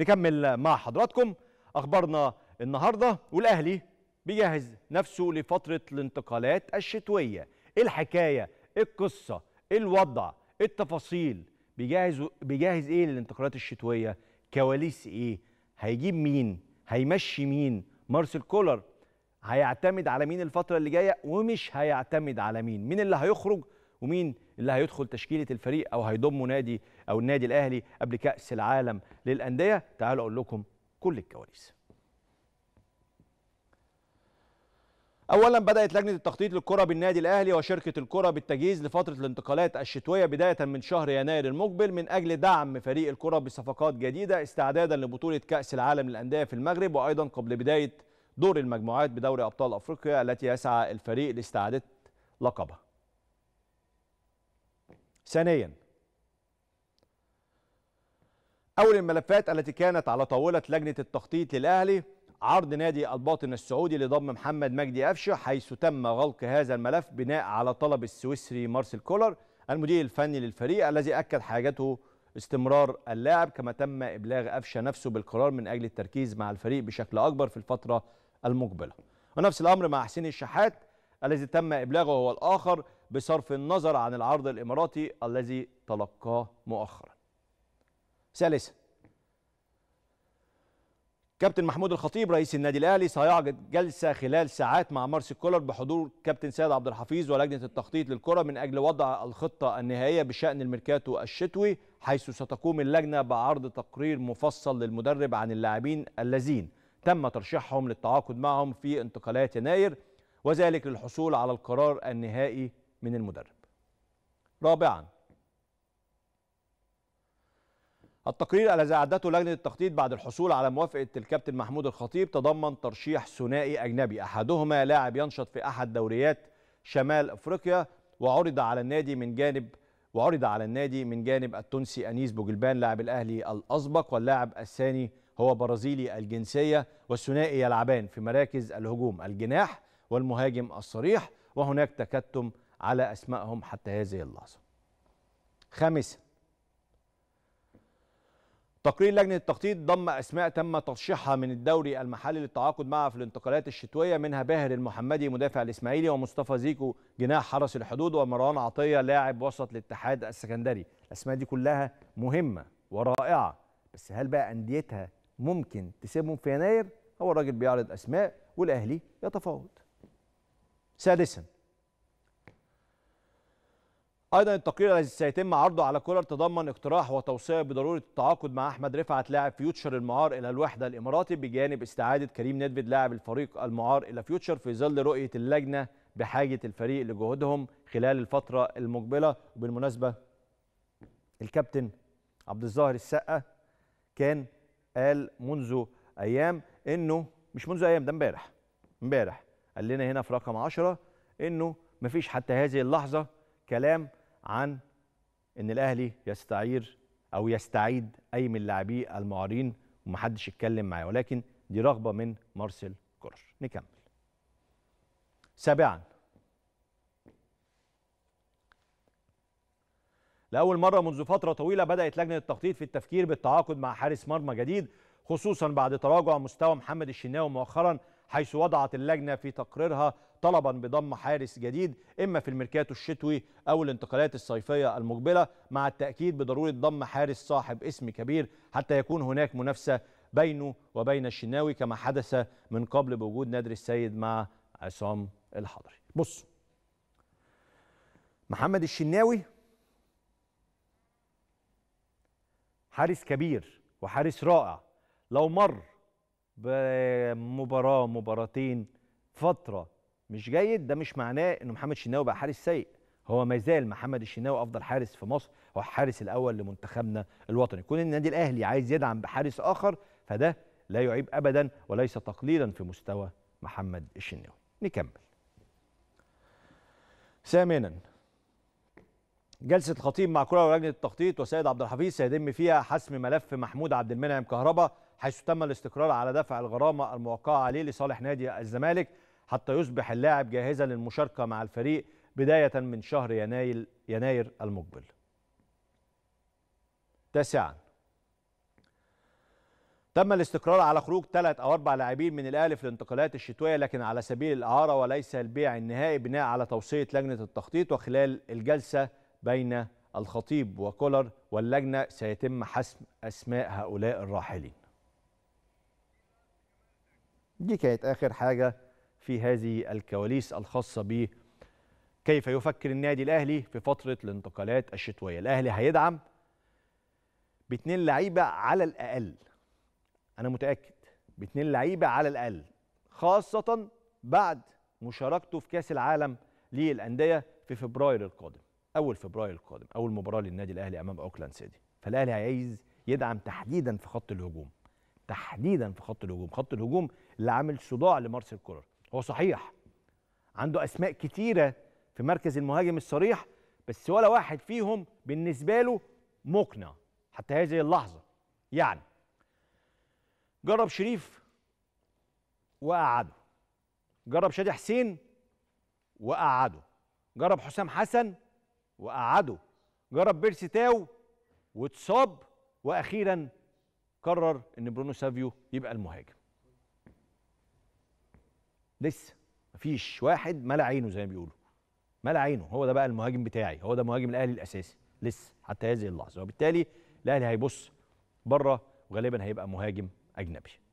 نكمل مع حضراتكم اخبارنا النهارده والاهلي بيجهز نفسه لفتره الانتقالات الشتويه الحكايه القصه الوضع التفاصيل بيجهز بيجهز ايه للانتقالات الشتويه كواليس ايه هيجيب مين هيمشي مين مارسيل كولر هيعتمد على مين الفتره اللي جايه ومش هيعتمد على مين مين اللي هيخرج ومين اللي هيدخل تشكيله الفريق او هيضم نادي او النادي الاهلي قبل كاس العالم للانديه تعالوا اقول لكم كل الكواليس اولا بدات لجنه التخطيط للكره بالنادي الاهلي وشركه الكره بالتجهيز لفتره الانتقالات الشتويه بدايه من شهر يناير المقبل من اجل دعم فريق الكره بصفقات جديده استعدادا لبطوله كاس العالم للانديه في المغرب وايضا قبل بدايه دور المجموعات بدوري ابطال افريقيا التي يسعى الفريق لاستعاده لقبها ثانيا أول الملفات التي كانت على طاولة لجنة التخطيط للأهلي عرض نادي الباطن السعودي لضم محمد مجدي قفشه حيث تم غلق هذا الملف بناء على طلب السويسري مارسيل كولر المدير الفني للفريق الذي أكد حاجته استمرار اللاعب كما تم إبلاغ قفشه نفسه بالقرار من أجل التركيز مع الفريق بشكل أكبر في الفترة المقبلة ونفس الأمر مع حسين الشحات الذي تم إبلاغه هو الآخر بصرف النظر عن العرض الإماراتي الذي تلقاه مؤخرا ثالثا كابتن محمود الخطيب رئيس النادي الاهلي سيعقد جلسه خلال ساعات مع مارسي كولر بحضور كابتن سيد عبد الحفيظ ولجنه التخطيط للكره من اجل وضع الخطه النهائيه بشان الميركاتو الشتوي حيث ستقوم اللجنه بعرض تقرير مفصل للمدرب عن اللاعبين الذين تم ترشيحهم للتعاقد معهم في انتقالات يناير وذلك للحصول على القرار النهائي من المدرب رابعا التقرير الذي أعدته لجنة التخطيط بعد الحصول على موافقة الكابتن محمود الخطيب تضمن ترشيح ثنائي أجنبي أحدهما لاعب ينشط في أحد دوريات شمال أفريقيا وعرض على النادي من جانب وعرض على النادي من جانب التونسي أنيس بوجلبان لاعب الأهلي الأسبق واللاعب الثاني هو برازيلي الجنسية والثنائي يلعبان في مراكز الهجوم الجناح والمهاجم الصريح وهناك تكتم على أسمائهم حتى هذه اللحظة خامسا تقرير لجنة التخطيط ضم أسماء تم ترشيحها من الدوري المحلي للتعاقد معها في الانتقالات الشتوية منها باهر المحمدي مدافع الإسماعيلي ومصطفى زيكو جناح حرس الحدود ومروان عطية لاعب وسط الاتحاد السكندري الأسماء دي كلها مهمة ورائعة بس هل بقى أنديتها ممكن تسيبهم في يناير؟ هو الراجل بيعرض أسماء والأهلي يتفاوض سادساً ايضا التقرير الذي سيتم عرضه على كولر تضمن اقتراح وتوصيه بضروره التعاقد مع احمد رفعت لاعب فيوتشر المعار الى الوحده الاماراتي بجانب استعاده كريم ندفد لاعب الفريق المعار الى فيوتشر في ظل رؤيه اللجنه بحاجه الفريق لجهودهم خلال الفتره المقبله وبالمناسبه الكابتن عبد الظاهر السقه كان قال منذ ايام انه مش منذ ايام ده امبارح امبارح قال لنا هنا في رقم 10 انه مفيش حتى هذه اللحظه كلام عن ان الاهلي يستعير او يستعيد اي من لاعبيه المعارين ومحدش يتكلم معاه ولكن دي رغبه من مارسيل كولر نكمل سابعا لاول مره منذ فتره طويله بدات لجنه التخطيط في التفكير بالتعاقد مع حارس مرمى جديد خصوصا بعد تراجع مستوى محمد الشناوي مؤخرا حيث وضعت اللجنة في تقريرها طلبا بضم حارس جديد إما في الميركاتو الشتوي أو الانتقالات الصيفية المقبلة مع التأكيد بضرورة ضم حارس صاحب اسم كبير حتى يكون هناك منافسة بينه وبين الشناوي كما حدث من قبل بوجود نادر السيد مع عصام الحضري بص محمد الشناوي حارس كبير وحارس رائع لو مر بمباراه مباراتين فتره مش جيد ده مش معناه ان محمد شناوي بقى حارس سيء هو ما زال محمد الشناوي افضل حارس في مصر هو الحارس الاول لمنتخبنا الوطني كون النادي الاهلي عايز يدعم بحارس اخر فده لا يعيب ابدا وليس تقليلا في مستوى محمد الشناوي نكمل ثامنا جلسة الخطيب مع كرة ولجنة التخطيط وسيد عبد الحفيظ سيتم فيها حسم ملف محمود عبد المنعم كهربا حيث تم الاستقرار على دفع الغرامة الموقعة عليه لصالح نادي الزمالك حتى يصبح اللاعب جاهزا للمشاركة مع الفريق بداية من شهر يناير يناير المقبل. تاسعا تم الاستقرار على خروج ثلاث او اربع لاعبين من الاهلي في الانتقالات الشتويه لكن على سبيل الاعاره وليس البيع النهائي بناء على توصيه لجنه التخطيط وخلال الجلسه بين الخطيب وكولر واللجنة سيتم حسم أسماء هؤلاء الراحلين دي كانت آخر حاجة في هذه الكواليس الخاصة ب كيف يفكر النادي الأهلي في فترة الانتقالات الشتوية الأهلي هيدعم باتنين لعيبة على الأقل أنا متأكد باتنين لعيبة على الأقل خاصة بعد مشاركته في كأس العالم للأندية في فبراير القادم اول فبراير القادم اول مباراه للنادي الاهلي امام اوكلاند سيتي فالاهلي عايز يدعم تحديدا في خط الهجوم تحديدا في خط الهجوم خط الهجوم اللي عامل صداع لمارسيل كولر هو صحيح عنده اسماء كتيره في مركز المهاجم الصريح بس ولا واحد فيهم بالنسبه له مقنع حتى هذه اللحظه يعني جرب شريف وقعده جرب شادي حسين وقعده جرب حسام حسن وقعده جرب بيرسي تاو واتصاب واخيرا قرر ان برونو سافيو يبقى المهاجم لسه مفيش واحد ملا عينه زي ما بيقولوا ملا عينه هو ده بقى المهاجم بتاعي هو ده مهاجم الاهلي الاساسي لسه حتى هذه اللحظه وبالتالي الاهلي هيبص بره وغالبا هيبقى مهاجم اجنبي